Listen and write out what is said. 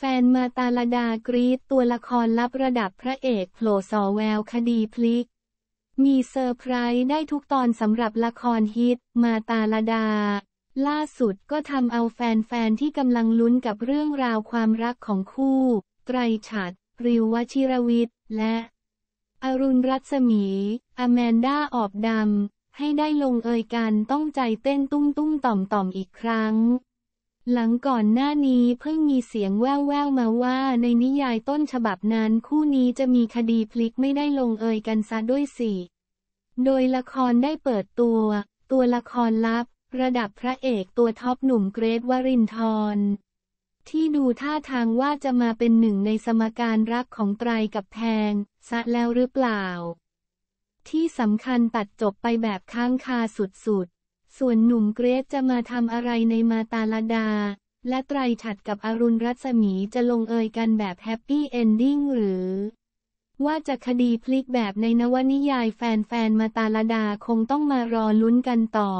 แฟนมาตาลดากรีดตัวละครลับระดับพระเอกโผล่สอแววคดีพลิก มีเซอร์ไพรส์ได้ทุกตอนสำหรับละครฮิตมาตาลดา ล่าสุดก็ทำเอาแฟนๆที่กำลังลุ้นกับเรื่องราวความรักของคู่ ไตรฉัรริววชิรวิทย์และ อรุณรัศมีอแมนด้าออบดำให้ได้ลงเอยกันต้องใจเต้นตุ้มตุ้มต่อมต่อมอีกครั้งหลังก่อนหน้านี้เพิ่งมีเสียงแว่วๆมาว่าในนิยายต้นฉบับนั้นคู่นี้จะมีคดีพลิกไม่ได้ลงเอยกันซะด้วยสิ โดยละครได้เปิดตัว ตัวละครลับ ระดับพระเอกตัวท็อปหนุ่มเกรทวรินทร์ที่ดูท่าทางว่าจะมาเป็นหนึ่งในสมการรักของไตรกับแพงซะแล้วหรือเปล่า ที่สำคัญตัดจบไปแบบค้างคาสุดส่วนหนุ่มเกรซจะมาทำอะไรในมาตาลดา และไตรฉัดกับอรุณรัศมีจะลงเอยกันแบบแฮปปี้เอนดิ้งหรือ ว่าจะคดีพลิกแบบในนวนิยายแฟนๆมาตาลดาคงต้องมารอลุ้นกันต่อ